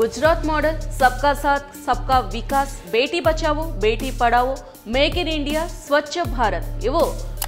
Gujarat model ಸಬ್ಕಾ ಸಾಥ್ ಸಬ್ಕಾ ಸಬ್ ಭೇಟಿ ವಿಕಾಸ್ ಬೇಟಿ ಪಡಾವೋ make in India Swachh Bharat ಇವು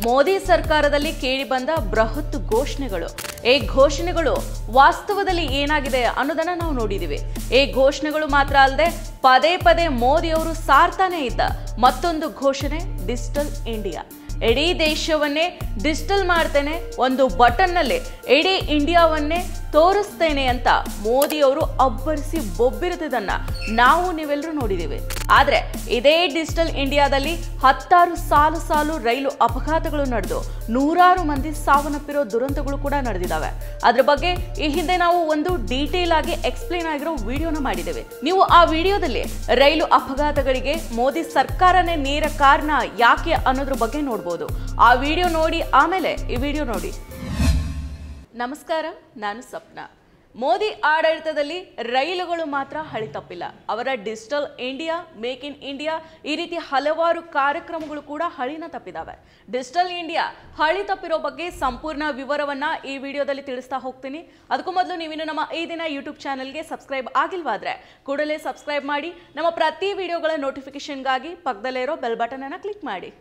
ಮೋದಿ ಸರ್ಕಾರದಲ್ಲಿ ಕೇಳಿಬಂದ ಬೃಹತ್ ಘೋಷಣೆಗಳು ಈ ಘೋಷಣೆಗಳು ವಾಸ್ತವದಲ್ಲಿ ಏನಾಗಿದೆ ಅನ್ನೋದನ್ನ ನಾವು ನೋಡಿದ್ದೀವಿ ಈ ಘೋಷಣೆಗಳು ಮಾತ್ರ ಅಲ್ಲದೆ ಪದೇ ಪದೇ ಮೋದಿಯವರು ಸಾರ್ತಾನೆ ಇದ್ದ ಮತ್ತೊಂದು ಘೋಷಣೆ ಡಿಜಿಟಲ್ ಇಂಡಿಯಾ ಇಡೀ ದೇಶವನ್ನೇ ಡಿಜಿಟಲ್ ಮಾಡ್ತೇನೆ ಒಂದು ಬಟನ್ನಲ್ಲಿ ಇಡೀ ಇಂಡಿಯಾವನ್ನೇ ತೋರಿಸ್ತೇನೆ ಅಂತ ಮೋದಿ ಅವರು ಅಬ್ಬರಿಸಿ ಬೊಬ್ಬಿರುತ್ತಿದ್ದನ್ನ ನಾವು ನೀವೆಲ್ಲರೂ ನೋಡಿದ್ದೀವಿ ಆದರೆ ಇದೇ ಡಿಜಿಟಲ್ ಇಂಡಿಯಾದಲ್ಲಿ ಹತ್ತಾರು ಸಾಲು ಸಾಲು ರೈಲು ಅಪಘಾತಗಳು ನಡೆದು ನೂರಾರು ಮಂದಿ ಸಾವನ್ನಪ್ಪಿರೋ ದುರಂತಗಳು ಕೂಡ ನಡೆದಿದ್ದಾವೆ ಅದ್ರ ಬಗ್ಗೆ ಈ ಹಿಂದೆ ನಾವು ಒಂದು ಡೀಟೇಲ್ ಆಗಿ ಎಕ್ಸ್ಪ್ಲೇನ್ ಆಗಿರೋ ವಿಡಿಯೋನ ಮಾಡಿದ್ದೇವೆ ನೀವು ಆ ವಿಡಿಯೋದಲ್ಲಿ ರೈಲು ಅಪಘಾತಗಳಿಗೆ ಮೋದಿ ಸರ್ಕಾರನೇ ನೇರ ಕಾರಣ ಯಾಕೆ ಅನ್ನೋದ್ರ ಬಗ್ಗೆ ನೋಡ್ಬೋದು ಆ ವಿಡಿಯೋ ನೋಡಿ ಆಮೇಲೆ ಈ ವಿಡಿಯೋ ನೋಡಿ ನಮಸ್ಕಾರ ನಾನು ಸಪ್ನ ಮೋದಿ ಆಡಳಿತದಲ್ಲಿ ರೈಲುಗಳು ಮಾತ್ರ ಹಳಿ ತಪ್ಪಿಲ್ಲ ಅವರ digital India make in India ಈ ರೀತಿ ಹಲವಾರು ಕಾರ್ಯಕ್ರಮಗಳು ಕೂಡ ಹಳಿನ ತಪ್ಪಿದಾವೆ ಡಿಜಿಟಲ್ ಇಂಡಿಯಾ ಹಳಿ ತಪ್ಪಿರೋ ಬಗ್ಗೆ ಸಂಪೂರ್ಣ ವಿವರವನ್ನ ಈ ವಿಡಿಯೋದಲ್ಲಿ ತಿಳಿಸ್ತಾ ಹೋಗ್ತೀನಿ ಅದಕ್ಕೂ ಮೊದಲು ನೀವಿನ್ನು ನಮ್ಮ ಈ ದಿನ ಯೂಟ್ಯೂಬ್ ಚಾನಲ್ಗೆ ಸಬ್ಸ್ಕ್ರೈಬ್ ಆಗಿಲ್ವಾದ್ರೆ ಕೂಡಲೇ ಸಬ್ಸ್ಕ್ರೈಬ್ ಮಾಡಿ ನಮ್ಮ ಪ್ರತಿ ವಿಡಿಯೋಗಳ ನೋಟಿಫಿಕೇಶನ್ಗಾಗಿ ಪಕ್ಕದಲ್ಲೇ ಇರೋ ಬೆಲ್ ಬಟನ್ ಕ್ಲಿಕ್ ಮಾಡಿ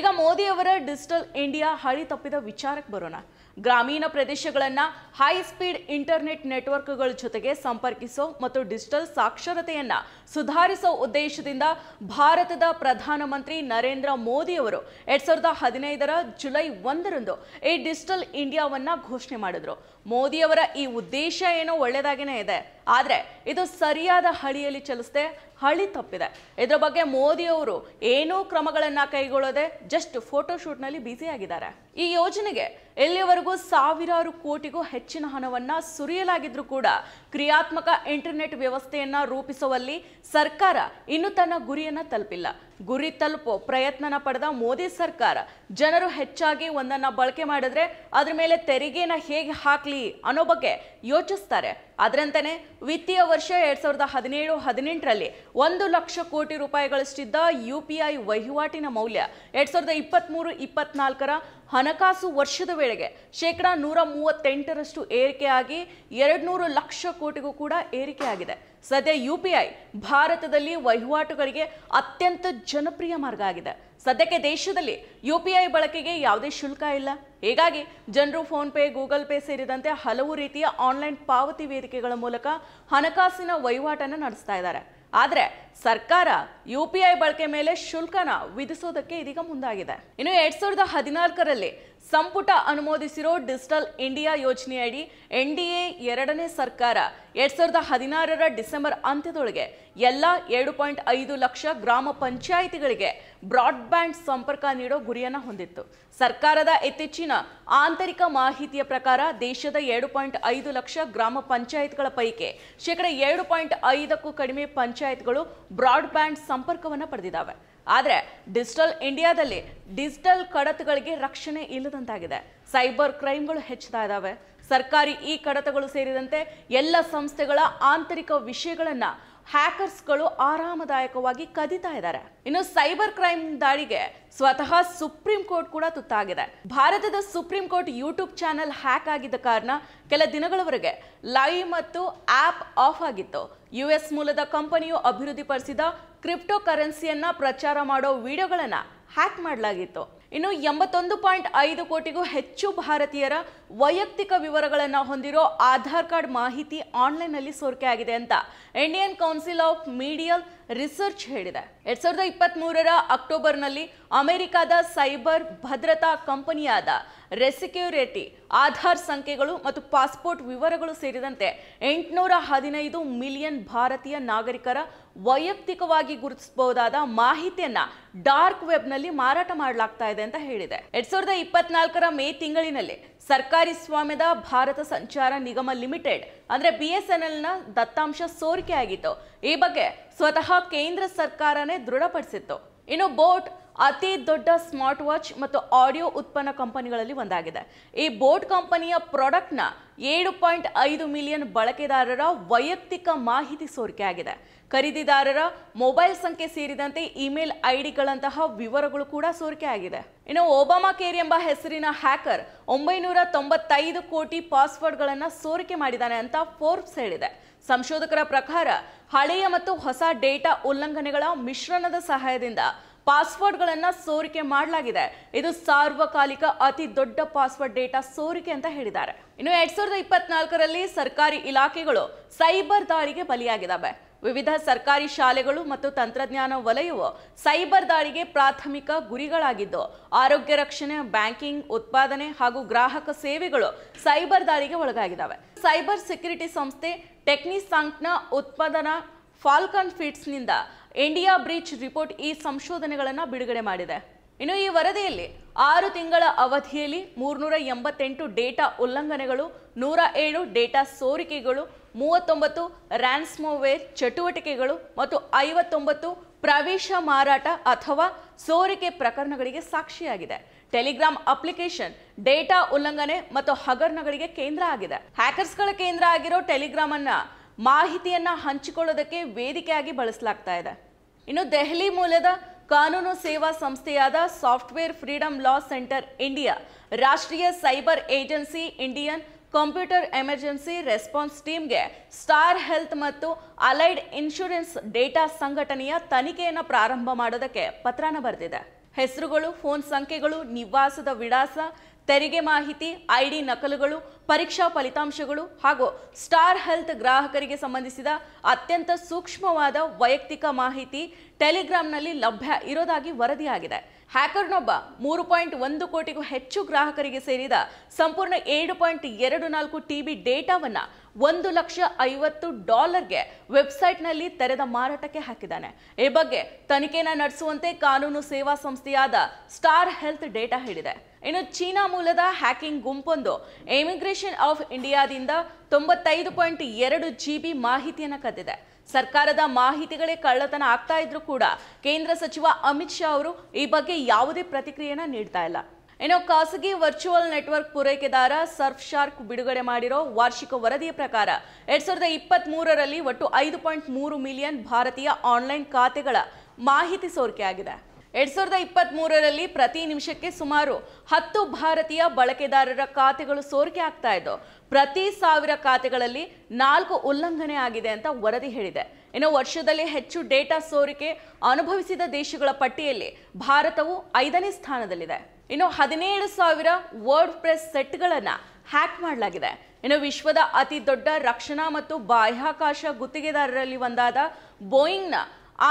ಈಗ ಮೋದಿಯವರ ಡಿಜಿಟಲ್ ಇಂಡಿಯಾ ಹಳಿ ತಪ್ಪಿದ ವಿಚಾರಕ್ಕೆ ಬರೋಣ ಗ್ರಾಮೀಣ ಪ್ರದೇಶಗಳನ್ನು ಹೈ ಸ್ಪೀಡ್ ಇಂಟರ್ನೆಟ್ ನೆಟ್ವರ್ಕ್ಗಳ ಜೊತೆಗೆ ಸಂಪರ್ಕಿಸೋ ಮತ್ತು ಡಿಜಿಟಲ್ ಸಾಕ್ಷರತೆಯನ್ನು ಸುಧಾರಿಸೋ ಉದ್ದೇಶದಿಂದ ಭಾರತದ ಪ್ರಧಾನಮಂತ್ರಿ ನರೇಂದ್ರ ಮೋದಿ ಅವರು ಎರಡ್ ಸಾವಿರದ ಹದಿನೈದರ ಜುಲೈ ಒಂದರಂದು ಈ ಡಿಜಿಟಲ್ ಇಂಡಿಯಾವನ್ನ ಘೋಷಣೆ ಮಾಡಿದ್ರು ಮೋದಿಯವರ ಈ ಉದ್ದೇಶ ಏನೋ ಒಳ್ಳೆಯದಾಗಿನೇ ಇದೆ ಆದರೆ ಇದು ಸರಿಯಾದ ಹಳಿಯಲ್ಲಿ ಚಲಿಸದೆ ಹಳಿ ತಪ್ಪಿದೆ ಇದರ ಬಗ್ಗೆ ಮೋದಿಯವರು ಏನೂ ಕ್ರಮಗಳನ್ನು ಕೈಗೊಳ್ಳದೆ ಜಸ್ಟ್ ಫೋಟೋಶೂಟ್ನಲ್ಲಿ ಬ್ಯುಸಿಯಾಗಿದ್ದಾರೆ ಈ ಯೋಜನೆಗೆ ಎಲ್ಲಿಯವರೆಗೂ ಸಾವಿರಾರು ಕೋಟಿಗೂ ಹೆಚ್ಚಿನ ಹಣವನ್ನು ಸುರಿಯಲಾಗಿದ್ರೂ ಕೂಡ ಕ್ರಿಯಾತ್ಮಕ ಇಂಟರ್ನೆಟ್ ವ್ಯವಸ್ಥೆಯನ್ನು ರೂಪಿಸುವಲ್ಲಿ ಸರ್ಕಾರ ಇನ್ನು ತನ್ನ ಗುರಿಯನ್ನು ತಲುಪಿಲ್ಲ ಗುರಿ ತಲುಪೋ ಪ್ರಯತ್ನನ ಪಡೆದ ಮೋದಿ ಸರ್ಕಾರ ಜನರು ಹೆಚ್ಚಾಗಿ ಒಂದನ್ನ ಬಳಕೆ ಮಾಡಿದ್ರೆ ಅದ್ರ ಮೇಲೆ ತೆರಿಗೆನ ಹೇಗೆ ಹಾಕ್ಲಿ ಅನ್ನೋ ಬಗ್ಗೆ ಯೋಚಿಸ್ತಾರೆ ಅದರಂತೆಯೇ ವಿತ್ತೀಯ ವರ್ಷ ಎರಡು ಸಾವಿರದ ಹದಿನೇಳು ಹದಿನೆಂಟರಲ್ಲಿ ಒಂದು ಲಕ್ಷ ಕೋಟಿ ರೂಪಾಯಿಗಳಷ್ಟಿದ್ದ ಯು ಪಿ ಐ ವಹಿವಾಟಿನ ಮೌಲ್ಯ ಎರಡು ಸಾವಿರದ ಇಪ್ಪತ್ತ್ಮೂರು ಇಪ್ಪತ್ನಾಲ್ಕರ ಹಣಕಾಸು ವರ್ಷದ ವೇಳೆಗೆ ಶೇಕಡ ನೂರ ಮೂವತ್ತೆಂಟರಷ್ಟು ಏರಿಕೆಯಾಗಿ ಎರಡು ನೂರು ಲಕ್ಷ ಕೋಟಿಗೂ ಕೂಡ ಏರಿಕೆಯಾಗಿದೆ ಸದ್ಯ ಯು ಪಿ ಐ ಭಾರತದಲ್ಲಿ ವಹಿವಾಟುಗಳಿಗೆ ಅತ್ಯಂತ ಜನಪ್ರಿಯ ಮಾರ್ಗ ಆಗಿದೆ ಸದ್ಯಕ್ಕೆ ದೇಶದಲ್ಲಿ ಯು ಪಿ ಐ ಬಳಕೆಗೆ ಯಾವುದೇ ಶುಲ್ಕ ಇಲ್ಲ ಹೀಗಾಗಿ ಜನರು ಫೋನ್ ಪೇ ಗೂಗಲ್ ಪೇ ಸೇರಿದಂತೆ ಹಲವು ರೀತಿಯ ಆನ್ಲೈನ್ ಪಾವತಿ ವೇದಿಕೆಗಳ ಮೂಲಕ ಹಣಕಾಸಿನ ವಹಿವಾಟನ್ನು ನಡೆಸ್ತಾ ಇದ್ದಾರೆ ಆದರೆ ಸರ್ಕಾರ ಯು ಪಿ ಐ ಬಳಕೆ ಮೇಲೆ ಶುಲ್ಕನ ವಿಧಿಸೋದಕ್ಕೆ ಇದೀಗ ಮುಂದಾಗಿದೆ ಇನ್ನು ಎರಡ್ ಸಾವಿರದ ಹದಿನಾಲ್ಕರಲ್ಲಿ ಸಂಪುಟ ಅನುಮೋದಿಸಿರೋ ಡಿಜಿಟಲ್ ಇಂಡಿಯಾ ಯೋಜನೆಯಡಿ ಎನ್ ಡಿ ಎ ಎರಡನೇ ಸರ್ಕಾರ ಎರಡ್ ಸಾವಿರದ ಹದಿನಾರರ ಡಿಸೆಂಬರ್ ಅಂತ್ಯದೊಳಗೆ ಎಲ್ಲ ಎರಡು ಪಾಯಿಂಟ್ ಐದು ಲಕ್ಷ ಗ್ರಾಮ ಪಂಚಾಯಿತಿಗಳಿಗೆ ಬ್ರಾಡ್ಬ್ಯಾಂಡ್ ಸಂಪರ್ಕ ನೀಡೋ ಗುರಿಯನ್ನು ಹೊಂದಿತ್ತು ಸರ್ಕಾರದ ಇತ್ತೀಚಿನ ಆಂತರಿಕ ಮಾಹಿತಿಯ ಪ್ರಕಾರ ದೇಶದ ಎರಡು ಪಾಯಿಂಟ್ ಐದು ಲಕ್ಷ ಗ್ರಾಮ ಪಂಚಾಯತ್ಗಳ ಪೈಕಿ ಶೇಕಡಾ ಎರಡು ಪಾಯಿಂಟ್ ಐದಕ್ಕೂ ಕಡಿಮೆ ಪಂಚಾಯತ್ಗಳು ಬ್ರಾಡ್ಬ್ಯಾಂಡ್ ಸಂಪರ್ಕವನ್ನು ಪಡೆದಿದ್ದಾವೆ ಆದರೆ ಡಿಜಿಟಲ್ ಇಂಡಿಯಾದಲ್ಲಿ ಡಿಜಿಟಲ್ ಕಡತಗಳಿಗೆ ರಕ್ಷಣೆ ಇಲ್ಲದಂತಾಗಿದೆ ಸೈಬರ್ ಕ್ರೈಮ್ಗಳು ಹೆಚ್ಚುತ್ತಾ ಇದ್ದಾವೆ ಸರ್ಕಾರಿ ಈ ಕಡತಗಳು ಸೇರಿದಂತೆ ಎಲ್ಲ ಸಂಸ್ಥೆಗಳ ಆಂತರಿಕ ವಿಷಯಗಳನ್ನು ಹ್ಯಾಕರ್ಸ್ಗಳು ಆರಾಮದಾಯಕವಾಗಿ ಕದಿತಾ ಇದ್ದಾರೆ ಇನ್ನು ಸೈಬರ್ ಕ್ರೈಮ್ ದಾಳಿಗೆ ಸ್ವತಃ ಸುಪ್ರೀಂ ಕೋರ್ಟ್ ಕೂಡ ತುತ್ತಾಗಿದೆ ಭಾರತದ supreme court YouTube channel hack ಆಗಿದ್ದ ಕಾರಣ ಕೆಲ ದಿನಗಳವರೆಗೆ ಲೈವ್ ಮತ್ತು ಆಪ್ ಆಫ್ ಆಗಿತ್ತು ಯು ಎಸ್ ಮೂಲದ ಕಂಪನಿಯು ಅಭಿವೃದ್ಧಿಪಡಿಸಿದ ಕ್ರಿಪ್ಟೋ ಕರೆನ್ಸಿಯನ್ನ ಪ್ರಚಾರ ಮಾಡೋ ವಿಡಿಯೋಗಳನ್ನ ಹ್ಯಾಕ್ ಮಾಡಲಾಗಿತ್ತು ಇನ್ನು ಎಂಬತ್ತೊಂದು ಪಾಯಿಂಟ್ ಐದು ಕೋಟಿಗೂ ಹೆಚ್ಚು ಭಾರತೀಯರ ವೈಯಕ್ತಿಕ ವಿವರಗಳನ್ನು ಹೊಂದಿರೋ ಆಧಾರ್ ಕಾರ್ಡ್ ಮಾಹಿತಿ ಆನ್ಲೈನ್ನಲ್ಲಿ ಸೋರಿಕೆ ಆಗಿದೆ ಅಂತ Indian council of medical research ಹೇಳಿದೆ ಎರಡ್ ಸಾವಿರದ ಇಪ್ಪತ್ತ್ ಮೂರರ ಅಕ್ಟೋಬರ್ನಲ್ಲಿ ಅಮೆರಿಕಾದ ಸೈಬರ್ ಭದ್ರತಾ ಕಂಪನಿಯಾದ ರೆಸಿಕ್ಯೂರಿಟಿ ಆಧಾರ್ ಸಂಖ್ಯೆಗಳು ಮತ್ತು ಪಾಸ್ಪೋರ್ಟ್ ವಿವರಗಳು ಸೇರಿದಂತೆ ಎಂಟುನೂರ ಹದಿನೈದು ಮಿಲಿಯನ್ ಭಾರತೀಯ ನಾಗರಿಕರ ವೈಯಕ್ತಿಕವಾಗಿ ಗುರುತಿಸಬಹುದಾದ ಮಾಹಿತಿಯನ್ನ ಡಾರ್ಕ್ ವೆಬ್ನಲ್ಲಿ ಮಾರಾಟ ಮಾಡಲಾಗ್ತಾ ಇದೆ ಅಂತ ಹೇಳಿದೆ ಎರಡ್ ಸಾವಿರದ ಇಪ್ಪತ್ನಾಲ್ಕರ ಮೇ ತಿಂಗಳಿನಲ್ಲಿ ಸರ್ಕಾರಿ ಸ್ವಾಮ್ಯದ ಭಾರತ ಸಂಚಾರ ನಿಗಮ ಲಿಮಿಟೆಡ್ ಅಂದ್ರೆ ಬಿ ಎಸ್ ಎನ್ ನ ದತ್ತಾಂಶ ಸೋರಿಕೆ ಆಗಿತ್ತು ಈ ಬಗ್ಗೆ ಸ್ವತಃ ಕೇಂದ್ರ ಸರ್ಕಾರನೇ ದೃಢಪಡಿಸಿತ್ತು ಇನ್ನು ಬೋಟ್ ಅತಿ ದೊಡ್ಡ ಸ್ಮಾರ್ಟ್ ವಾಚ್ ಮತ್ತು ಆಡಿಯೋ ಉತ್ಪನ್ನ ಕಂಪನಿಗಳಲ್ಲಿ ಒಂದಾಗಿದೆ ಈ ಬೋಟ್ ಕಂಪನಿಯ ಪ್ರಾಡಕ್ಟ್ನ ಏಳು ಪಾಯಿಂಟ್ ಐದು ಮಿಲಿಯನ್ ಬಳಕೆದಾರರ ವೈಯಕ್ತಿಕ ಮಾಹಿತಿ ಸೋರಿಕೆಯಾಗಿದೆ ಖರೀದಿದಾರರ ಮೊಬೈಲ್ ಸಂಖ್ಯೆ ಸೇರಿದಂತೆ ಇಮೇಲ್ ಐಡಿಗಳಂತಹ ವಿವರಗಳು ಕೂಡ ಸೋರಿಕೆಯಾಗಿದೆ ಇನ್ನು ಒಬಾಮಾ ಕೇರ್ ಎಂಬ ಹೆಸರಿನ ಹ್ಯಾಕರ್ ಒಂಬೈನೂರ ತೊಂಬತ್ತೈದು ಕೋಟಿ ಪಾಸ್ವರ್ಡ್ಗಳನ್ನು ಸೋರಿಕೆ ಮಾಡಿದ್ದಾನೆ ಅಂತ ಫೋರ್ಬ್ಸ್ ಹೇಳಿದೆ ಸಂಶೋಧಕರ ಪ್ರಕಾರ ಹಳೆಯ ಮತ್ತು ಹೊಸ ಡೇಟಾ ಉಲ್ಲಂಘನೆಗಳ ಮಿಶ್ರಣದ ಸಹಾಯದಿಂದ ಪಾಸ್ವರ್ಡ್ಗಳನ್ನು ಸೋರಿಕೆ ಮಾಡಲಾಗಿದೆ ಇದು ಸಾರ್ವಕಾಲಿಕ ಅತಿ ದೊಡ್ಡ ಪಾಸ್ವರ್ಡ್ ಡೇಟಾ ಸೋರಿಕೆ ಅಂತ ಹೇಳಿದ್ದಾರೆ ಇನ್ನು ಎರಡ್ ಸಾವಿರದ ಇಪ್ಪತ್ನಾಲ್ಕರಲ್ಲಿ ಸರ್ಕಾರಿ ಇಲಾಖೆಗಳು ಸೈಬರ್ ದಾಳಿಗೆ ಬಲಿಯಾಗಿದ್ದಾವೆ ವಿವಿಧ ಸರ್ಕಾರಿ ಶಾಲೆಗಳು ಮತ್ತು ತಂತ್ರಜ್ಞಾನ ವಲಯವು ಸೈಬರ್ ದಾಳಿಗೆ ಪ್ರಾಥಮಿಕ ಗುರಿಗಳಾಗಿದ್ದು ಆರೋಗ್ಯ ರಕ್ಷಣೆ ಬ್ಯಾಂಕಿಂಗ್ ಉತ್ಪಾದನೆ ಹಾಗೂ ಗ್ರಾಹಕ ಸೇವೆಗಳು ಸೈಬರ್ ದಾಳಿಗೆ ಒಳಗಾಗಿದ್ದಾವೆ ಸೈಬರ್ ಸೆಕ್ಯುರಿಟಿ ಸಂಸ್ಥೆ ಟೆಕ್ನಿಸಾಂಕ್ನ ಉತ್ಪಾದನಾ ಫಾಲ್ಕನ್ ಫಿಟ್ಸ್ನಿಂದ ಇಂಡಿಯಾ ಬ್ರೀಚ್ ರಿಪೋರ್ಟ್ ಈ ಸಂಶೋಧನೆಗಳನ್ನು ಬಿಡುಗಡೆ ಮಾಡಿದೆ ಇನ್ನು ಈ ವರದಿಯಲ್ಲಿ ಆರು ತಿಂಗಳ ಅವಧಿಯಲ್ಲಿ ಮೂರ್ನೂರ ಎಂಬತ್ತೆಂಟು ಡೇಟಾ ಉಲ್ಲಂಘನೆಗಳು ನೂರ ಏಳು ಡೇಟಾ ಸೋರಿಕೆಗಳು ಮೂವತ್ತೊಂಬತ್ತು ರ್ಯಾನ್ಸ್ಮೋವೇರ್ ಚಟುವಟಿಕೆಗಳು ಮತ್ತು ಐವತ್ತೊಂಬತ್ತು ಪ್ರವೇಶ ಮಾರಾಟ ಅಥವಾ ಸೋರಿಕೆ ಪ್ರಕರಣಗಳಿಗೆ ಸಾಕ್ಷಿಯಾಗಿದೆ ಟೆಲಿಗ್ರಾಮ್ ಅಪ್ಲಿಕೇಶನ್ ಡೇಟಾ ಉಲ್ಲಂಘನೆ ಮತ್ತು ಹಗರಣಗಳಿಗೆ ಕೇಂದ್ರ ಆಗಿದೆ ಹ್ಯಾಕರ್ಸ್ಗಳ ಕೇಂದ್ರ ಆಗಿರೋ ಟೆಲಿಗ್ರಾಮ್ ಅನ್ನ ಮಾಹಿತಿಯನ್ನು ಹಂಚಿಕೊಳ್ಳೋದಕ್ಕೆ ವೇದಿಕೆಯಾಗಿ ಬಳಸಲಾಗ್ತಾ ಇದೆ ಇನ್ನು ದೆಹಲಿ ಮೂಲದ ಕಾನೂನು ಸೇವಾ ಸಂಸ್ಥೆಯಾದ software freedom law centre India ರಾಷ್ಟ್ರೀಯ cyber agency Indian computer emergency response ಟೀಮ್ಗೆ ಸ್ಟಾರ್ ಹೆಲ್ತ್ ಮತ್ತು ಅಲೈಡ್ ಇನ್ಶೂರೆನ್ಸ್ ಡೇಟಾ ಸಂಘಟನೆಯ ತನಿಖೆಯನ್ನು ಪ್ರಾರಂಭ ಮಾಡೋದಕ್ಕೆ ಪತ್ರನ ಬರೆದಿದೆ ಹೆಸರುಗಳು ಫೋನ್ ಸಂಖ್ಯೆಗಳು ನಿವಾಸದ ವಿಳಾಸ ತೆರಿಗೆ ಮಾಹಿತಿ ಐಡಿ ನಕಲುಗಳು ಪರೀಕ್ಷಾ ಫಲಿತಾಂಶಗಳು ಹಾಗೂ ಸ್ಟಾರ್ ಹೆಲ್ತ್ ಗ್ರಾಹಕರಿಗೆ ಸಂಬಂಧಿಸಿದ ಅತ್ಯಂತ ಸೂಕ್ಷ್ಮವಾದ ವೈಯಕ್ತಿಕ ಮಾಹಿತಿ ಟೆಲಿಗ್ರಾಂನಲ್ಲಿ ಲಭ್ಯ ಇರೋದಾಗಿ ವರದಿಯಾಗಿದೆ ಹ್ಯಾಕರ್ನೊಬ್ಬ ಮೂರು ಪಾಯಿಂಟ್ ಒಂದು ಕೋಟಿಗೂ ಹೆಚ್ಚು ಗ್ರಾಹಕರಿಗೆ ಸೇರಿದ ಸಂಪೂರ್ಣ ಏಳು ಪಾಯಿಂಟ್ ಎರಡು ನಾಲ್ಕು ಟಿ ಬಿ ಡೇಟಾವನ್ನು ಒಂದು ಲಕ್ಷ ಐವತ್ತು ಡಾಲರ್ಗೆ ವೆಬ್ಸೈಟ್ನಲ್ಲಿ ತೆರೆದ ಮಾರಾಟಕ್ಕೆ ಹಾಕಿದ್ದಾನೆ ಈ ಬಗ್ಗೆ ತನಿಖೆನ ನಡೆಸುವಂತೆ ಕಾನೂನು ಸೇವಾ ಸಂಸ್ಥೆಯಾದ ಸ್ಟಾರ್ ಹೆಲ್ತ್ ಡೇಟಾ ಹೇಳಿದೆ ಇನ್ನು ಚೀನಾ ಮೂಲದ ಹ್ಯಾಕಿಂಗ್ ಗುಂಪೊಂದು ಇಮಿಗ್ರೇಷನ್ ಆಫ್ ಇಂಡಿಯಾದಿಂದ ತೊಂಬತ್ತೈದು ಪಾಯಿಂಟ್ ಎರಡು ಜಿ ಬಿ ಮಾಹಿತಿಯನ್ನು ಕದ್ದಿದೆ ಸರ್ಕಾರದ ಮಾಹಿತಿಗಳೇ ಕಳ್ಳತನ ಆಗ್ತಾ ಇದ್ರು ಕೂಡ ಕೇಂದ್ರ ಸಚಿವ ಅಮಿತ್ ಶಾ ಅವರು ಈ ಬಗ್ಗೆ ಯಾವುದೇ ಪ್ರತಿಕ್ರಿಯೆನ ನೀಡ್ತಾ ಇಲ್ಲ ಏನೋ ಖಾಸಗಿ ವರ್ಚುವಲ್ ನೆಟ್ವರ್ಕ್ ಪೂರೈಕೆದಾರ ಸರ್ಫ್ ಶಾರ್ಕ್ ಬಿಡುಗಡೆ ಮಾಡಿರೋ ವಾರ್ಷಿಕ ವರದಿಯ ಪ್ರಕಾರ ಎರಡ್ ಸಾವಿರದ ಇಪ್ಪತ್ತ್ ಮೂರರಲ್ಲಿ ಒಟ್ಟು ಐದು ಪಾಯಿಂಟ್ ಮೂರು ಮಿಲಿಯನ್ ಭಾರತೀಯ ಆನ್ಲೈನ್ ಖಾತೆಗಳ ಮಾಹಿತಿ ಸೋರಿಕೆಯಾಗಿದೆ ಎರಡ್ ಸಾವಿರದ ಇಪ್ಪತ್ತ್ ಮೂರರಲ್ಲಿ ಪ್ರತಿ ನಿಮಿಷಕ್ಕೆ ಸುಮಾರು ಹತ್ತು ಭಾರತೀಯ ಬಳಕೆದಾರರ ಖಾತೆಗಳು ಸೋರಿಕೆ ಆಗ್ತಾ ಇದ್ದವು ಪ್ರತಿ ಸಾವಿರ ಖಾತೆಗಳಲ್ಲಿ ನಾಲ್ಕು ಉಲ್ಲಂಘನೆ ಆಗಿದೆ ಅಂತ ವರದಿ ಹೇಳಿದೆ ಇನ್ನು ವರ್ಷದಲ್ಲಿ ಹೆಚ್ಚು ಡೇಟಾ ಸೋರಿಕೆ ಅನುಭವಿಸಿದ ದೇಶಗಳ ಪಟ್ಟಿಯಲ್ಲಿ ಭಾರತವು ಐದನೇ ಸ್ಥಾನದಲ್ಲಿದೆ ಇನ್ನು ಹದಿನೇಳು ಸಾವಿರ ವರ್ಡ್ ಪ್ರೆಸ್ ಸೆಟ್ಗಳನ್ನು ಹ್ಯಾಕ್ ಮಾಡಲಾಗಿದೆ ಇನ್ನು ವಿಶ್ವದ ಅತಿ ದೊಡ್ಡ ರಕ್ಷಣಾ ಮತ್ತು ಬಾಹ್ಯಾಕಾಶ ಗುತ್ತಿಗೆದಾರರಲ್ಲಿ ಒಂದಾದ ಬೋಯಿಂಗ್ನ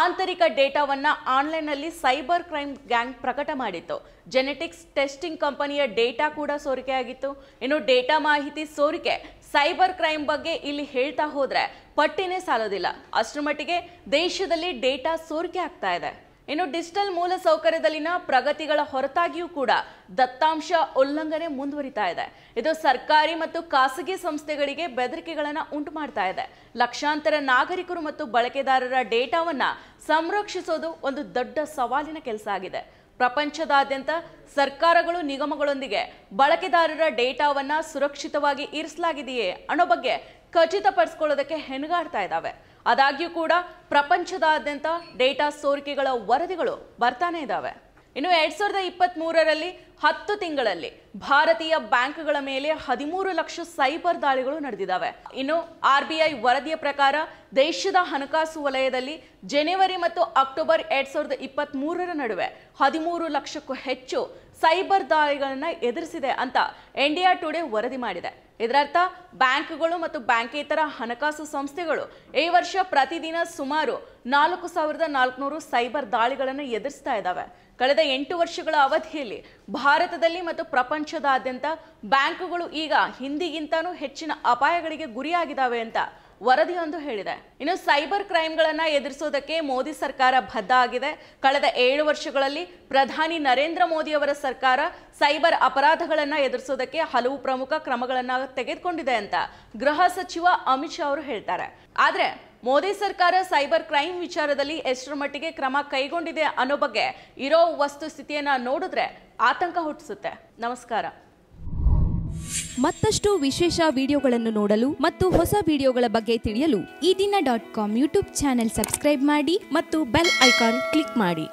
ಆಂತರಿಕ ಡೇಟಾವನ್ನು ಆನ್ಲೈನ್ನಲ್ಲಿ ಸೈಬರ್ ಕ್ರೈಮ್ ಗ್ಯಾಂಗ್ ಪ್ರಕಟ ಮಾಡಿತ್ತು ಜೆನೆಟಿಕ್ಸ್ ಟೆಸ್ಟಿಂಗ್ ಕಂಪನಿಯ ಡೇಟಾ ಕೂಡ ಸೋರಿಕೆಯಾಗಿತ್ತು ಇನ್ನು ಡೇಟಾ ಮಾಹಿತಿ ಸೋರಿಕೆ ಸೈಬರ್ ಕ್ರೈಮ್ ಬಗ್ಗೆ ಇಲ್ಲಿ ಹೇಳ್ತಾ ಹೋದರೆ ಪಟ್ಟಿನೇ ಸಾಲೋದಿಲ್ಲ ಅಷ್ಟರ ಮಟ್ಟಿಗೆ ದೇಶದಲ್ಲಿ ಡೇಟಾ ಸೋರಿಕೆ ಆಗ್ತಾ ಇದೆ ಇನ್ನು ಡಿಜಿಟಲ್ ಮೂಲ ಸೌಕರ್ಯದಲ್ಲಿನ ಪ್ರಗತಿಗಳ ಹೊರತಾಗಿಯೂ ಕೂಡ ದತ್ತಾಂಶ ಉಲ್ಲಂಘನೆ ಮುಂದುವರಿತಾ ಇದೆ ಇದು ಸರ್ಕಾರಿ ಮತ್ತು ಖಾಸಗಿ ಸಂಸ್ಥೆಗಳಿಗೆ ಬೆದರಿಕೆಗಳನ್ನು ಉಂಟು ಮಾಡ್ತಾ ಇದೆ ಲಕ್ಷಾಂತರ ನಾಗರಿಕರು ಮತ್ತು ಬಳಕೆದಾರರ ಡೇಟಾವನ್ನು ಸಂರಕ್ಷಿಸೋದು ಒಂದು ದೊಡ್ಡ ಸವಾಲಿನ ಕೆಲಸ ಆಗಿದೆ ಪ್ರಪಂಚದಾದ್ಯಂತ ಸರ್ಕಾರಗಳು ನಿಗಮಗಳೊಂದಿಗೆ ಬಳಕೆದಾರರ ಡೇಟಾವನ್ನು ಸುರಕ್ಷಿತವಾಗಿ ಇರಿಸಲಾಗಿದೆಯೇ ಅನ್ನೋ ಬಗ್ಗೆ ಖಚಿತಪಡಿಸ್ಕೊಳ್ಳೋದಕ್ಕೆ ಹೆಣಗಾಡ್ತಾ ಇದ್ದಾವೆ ಆದಾಗ್ಯೂ ಕೂಡ ಪ್ರಪಂಚದಾದ್ಯಂತ ಡೇಟಾ ಸೋರಿಕೆಗಳ ವರದಿಗಳು ಬರ್ತಾನೆ ಇದ್ದಾವೆ ಇನ್ನು ಎರಡ್ ಸಾವಿರದ ಇಪ್ಪತ್ತ್ ಮೂರರಲ್ಲಿ ಹತ್ತು ತಿಂಗಳಲ್ಲಿ ಭಾರತೀಯ ಬ್ಯಾಂಕ್ಗಳ ಮೇಲೆ ಹದಿಮೂರು ಲಕ್ಷ ಸೈಬರ್ ದಾಳಿಗಳು ನಡೆದಿದ್ದಾವೆ ಇನ್ನು ಆರ್ ಬಿ ಐ ವರದಿಯ ಪ್ರಕಾರ ದೇಶದ ಹಣಕಾಸು ವಲಯದಲ್ಲಿ ಜನವರಿ ಮತ್ತು ಅಕ್ಟೋಬರ್ ಎರಡ್ ಸಾವಿರದ ಇಪ್ಪತ್ತ್ ಮೂರರ ನಡುವೆ ಹದಿಮೂರು ಲಕ್ಷಕ್ಕೂ ಹೆಚ್ಚು ಸೈಬರ್ ದಾಳಿಗಳನ್ನು ಎದುರಿಸಿದೆ ಅಂತ ಇಂಡಿಯಾ ಟುಡೇ ವರದಿ ಮಾಡಿದೆ ಇದರರ್ಥ ಬ್ಯಾಂಕ್ಗಳು ಮತ್ತು ಬ್ಯಾಂಕೇತರ ಹಣಕಾಸು ಸಂಸ್ಥೆಗಳು ಈ ವರ್ಷ ಪ್ರತಿದಿನ ಸುಮಾರು ನಾಲ್ಕು ಸಾವಿರದ ನಾಲ್ಕುನೂರು ಸೈಬರ್ ದಾಳಿಗಳನ್ನು ಎದುರಿಸ್ತಾ ಇದ್ದಾವೆ ಕಳೆದ ಎಂಟು ವರ್ಷಗಳ ಅವಧಿಯಲ್ಲಿ ಭಾರತದಲ್ಲಿ ಮತ್ತು ಪ್ರಪಂಚದಾದ್ಯಂತ ಬ್ಯಾಂಕುಗಳು ಈಗ ಹಿಂದಿಗಿಂತನೂ ಹೆಚ್ಚಿನ ಅಪಾಯಗಳಿಗೆ ಗುರಿಯಾಗಿದ್ದಾವೆ ಅಂತ ವರದಿಯೊಂದು ಹೇಳಿದೆ ಇನ್ನು ಸೈಬರ್ ಕ್ರೈಮ್ಗಳನ್ನು ಎದುರಿಸೋದಕ್ಕೆ ಮೋದಿ ಸರ್ಕಾರ ಬದ್ಧ ಆಗಿದೆ ಕಳೆದ ಏಳು ವರ್ಷಗಳಲ್ಲಿ ಪ್ರಧಾನಿ ನರೇಂದ್ರ ಮೋದಿಯವರ ಸರ್ಕಾರ ಸೈಬರ್ ಅಪರಾಧಗಳನ್ನು ಎದುರಿಸೋದಕ್ಕೆ ಹಲವು ಪ್ರಮುಖ ಕ್ರಮಗಳನ್ನು ತೆಗೆದುಕೊಂಡಿದೆ ಅಂತ ಗೃಹ ಸಚಿವ ಅಮಿತ್ ಶಾ ಅವರು ಹೇಳ್ತಾರೆ ಆದರೆ ಮೋದಿ ಸರ್ಕಾರ ಸೈಬರ್ ಕ್ರೈಮ್ ವಿಚಾರದಲ್ಲಿ ಎಷ್ಟರ ಮಟ್ಟಿಗೆ ಕ್ರಮ ಕೈಗೊಂಡಿದೆ ಅನ್ನೋ ಬಗ್ಗೆ ಇರೋ ವಸ್ತುಸ್ಥಿತಿಯನ್ನ ನೋಡಿದ್ರೆ ಆತಂಕ ಹುಟ್ಟಿಸುತ್ತೆ ನಮಸ್ಕಾರ ಮತ್ತಷ್ಟು ವಿಶೇಷ ವಿಡಿಯೋಗಳನ್ನು ನೋಡಲು ಮತ್ತು ಹೊಸ ವಿಡಿಯೋಗಳ ಬಗ್ಗೆ ತಿಳಿಯಲು Ee Dina dot com YouTube channel subscribe ಮಾಡಿ ಮತ್ತು ಬೆಲ್ ಐಕಾನ್ ಕ್ಲಿಕ್ ಮಾಡಿ